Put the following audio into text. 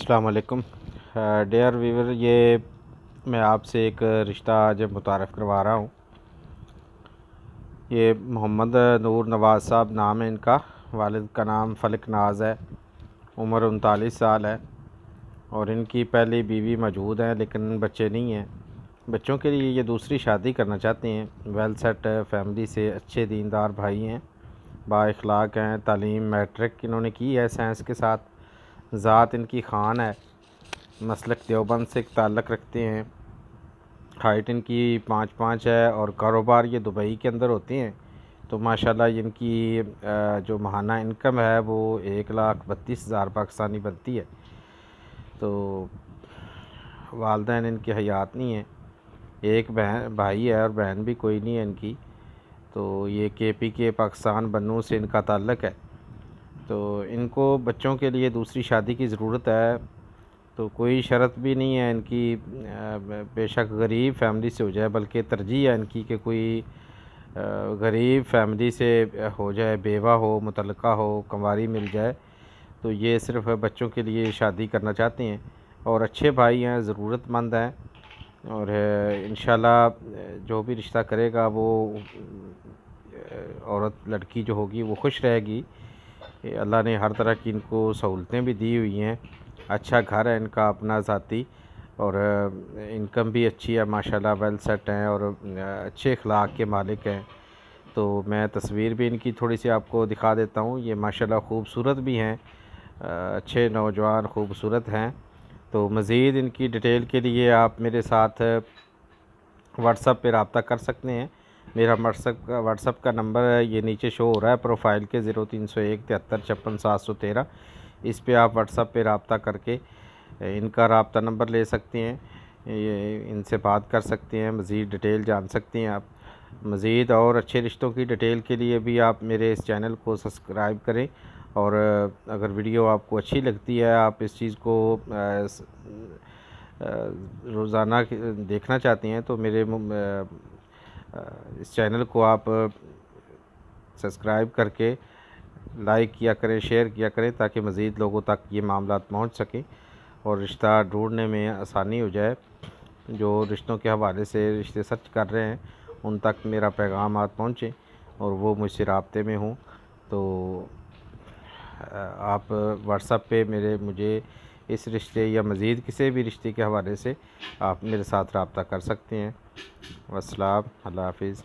अल्लाम dare Weaver ये मैं आपसे एक रिश्ता आज मुतारफ़ करवा रहा हूँ ये मोहम्मद नूर नवाज़ साहब नाम है इनका वालिद का नाम फलक नाज है उम्र उनतालीस साल है और इनकी पहली बीवी मौजूद हैं लेकिन बच्चे नहीं हैं बच्चों के लिए ये दूसरी शादी करना चाहते हैं वेल सेट फैमिली से अच्छे दीनदार भाई हैं बाखलाक हैं तालीम मैट्रिक इन्होंने की है साइंस के साथ ज़ात इनकी ख़ान है मसलक देवबंद से ताल्लक़ रखते हैं हाइट इनकी पाँच पाँच है और कारोबार ये दुबई के अंदर होते हैं तो माशाल्लाह इनकी जो महाना इनकम है वो एक लाख बत्तीस हज़ार पाकिस्तानी बनती है तो वालदे इनके हयात नहीं है एक बहन भाई है और बहन भी कोई नहीं है इनकी तो ये के पी के पाकिस्तान बनू से इनका ताल्लक़ है तो इनको बच्चों के लिए दूसरी शादी की ज़रूरत है तो कोई शर्त भी नहीं है इनकी बेशक गरीब फैमिली से हो जाए बल्कि तरजीह है इनकी कि कोई गरीब फैमिली से हो जाए बेवा हो मुतलका हो कंवारी मिल जाए तो ये सिर्फ बच्चों के लिए शादी करना चाहते हैं और अच्छे भाई हैं ज़रूरतमंद हैं और इन जो भी रिश्ता करेगा वो औरत लड़की जो होगी वो खुश रहेगी अल्लाह ने हर तरह की इनको सहूलतें भी दी हुई हैं अच्छा घर है इनका अपना ज़ाती और इनकम भी अच्छी है माशाल्लाह वेल सेट हैं और अच्छे अखलाक के मालिक हैं तो मैं तस्वीर भी इनकी थोड़ी सी आपको दिखा देता हूँ ये माशाल्लाह खूबसूरत भी हैं अच्छे नौजवान खूबसूरत हैं तो मज़ीद इनकी डिटेल के लिए आप मेरे साथ व्हाट्सअप पर रबता कर सकते हैं मेरा व्हाट्सअप का व्हाट्सअप का नंबर ये नीचे शो हो रहा है प्रोफाइल के ज़ीरो तीन सौ एक तिहत्तर छप्पन सात सौ तेरह इस पर आप व्हाट्सअप पर रबता करके इनका रबता नंबर ले सकते हैं ये इनसे बात कर सकते हैं मज़ीद डिटेल जान सकते हैं आप मज़ीद और अच्छे रिश्तों की डिटेल के लिए भी आप मेरे इस चैनल को सब्सक्राइब करें और अगर वीडियो आपको अच्छी लगती है आप इस चीज़ को रोज़ाना देखना चाहते हैं तो मेरे इस चैनल को आप सब्सक्राइब करके लाइक किया करें शेयर किया करें ताकि मज़ीद लोगों तक ये मामला पहुँच सकें और रिश्ता ढूँढने में आसानी हो जाए जो रिश्तों के हवाले से रिश्ते सर्च कर रहे हैं उन तक मेरा पैगाम आज पहुँचे और वो मुझसे रबते में हों तो आप व्हाट्सअप पे मेरे मुझे इस रिश्ते या मज़ीद किसी भी रिश्ते के हवाले से आप मेरे साथ रबता कर सकते हैं والسلام الله حافظ